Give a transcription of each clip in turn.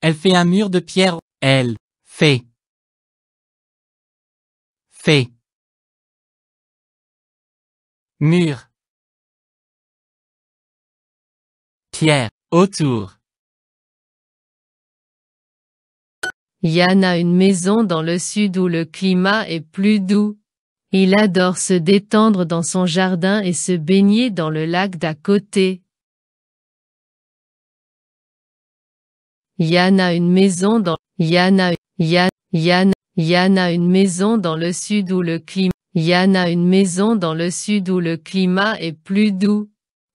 Elle fait un mur de pierre. Elle fait. Fait. Mur. Pierre. Autour. Yann a une maison dans le sud où le climat est plus doux. Il adore se détendre dans son jardin et se baigner dans le lac d'à côté. Yann a une maison dans a Yann a une maison dans le sud où le climat une maison dans le sud où le climat est plus doux.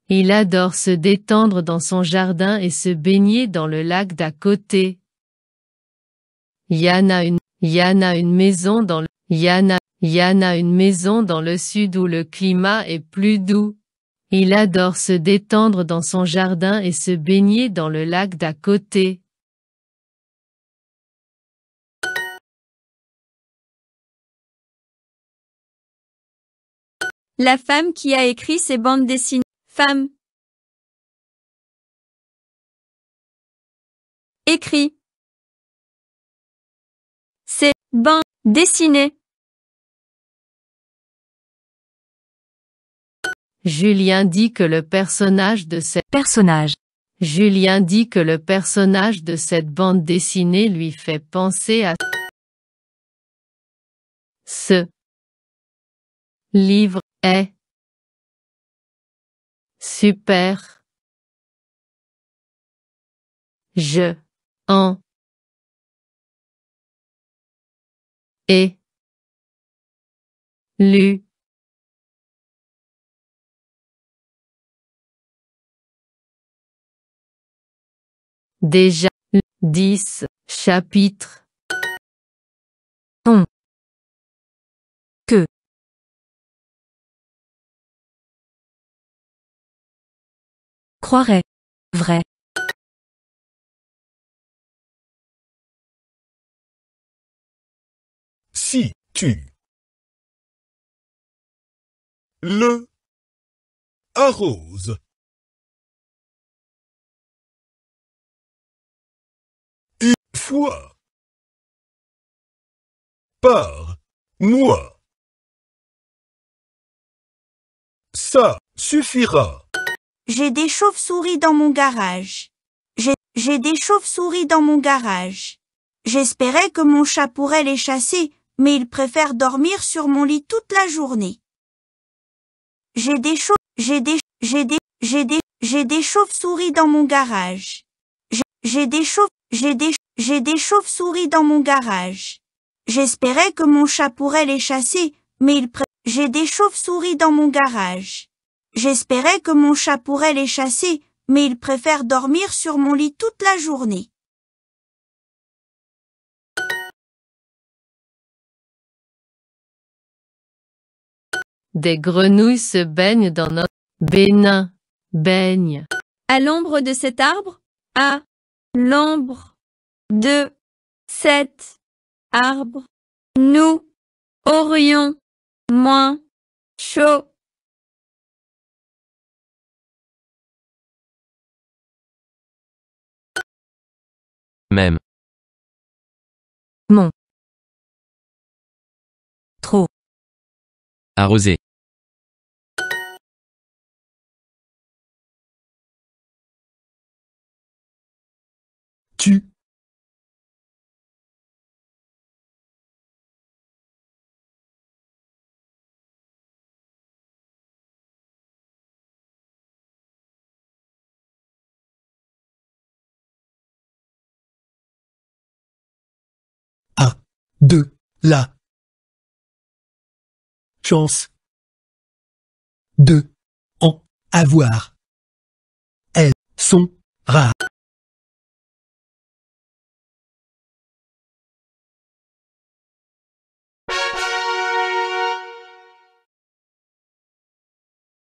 Il adore se détendre dans son jardin et se baigner dans le lac d'à côté. Yana une Yann a une maison dans le a une maison dans le sud où le climat est plus doux. Il adore se détendre dans son jardin et se baigner dans le lac d'à côté. La femme qui a écrit ces bandes dessinées. Femme. Écrit. Ces bandes dessinées. Julien dit que le personnage de cette personnage. Julien dit que le personnage de cette bande dessinée lui fait penser à ce livre est super. Je en et lu déjà dix chapitres Vrai. Si tu le arrose. Une fois par moi ça suffira. J'ai des chauves-souris dans mon garage. J'ai des chauves-souris dans mon garage. J'espérais que mon chat pourrait les chasser, mais il préfère dormir sur mon lit toute la journée. J'ai des chauves, souris dans mon garage. J'ai des chauves, j'ai des, chauves-souris dans mon garage. J'espérais que mon chat pourrait les chasser, mais il préfère... J'ai des chauves-souris dans mon garage. J'espérais que mon chat pourrait les chasser, mais il préfère dormir sur mon lit toute la journée. Des grenouilles se baignent dans notre bénin, baigne. À l'ombre de cet arbre, à l'ombre de cet arbre, nous aurions moins chaud. Mon. Trop. Arrosé. Tu. de la chance de en avoir. Elles sont rares.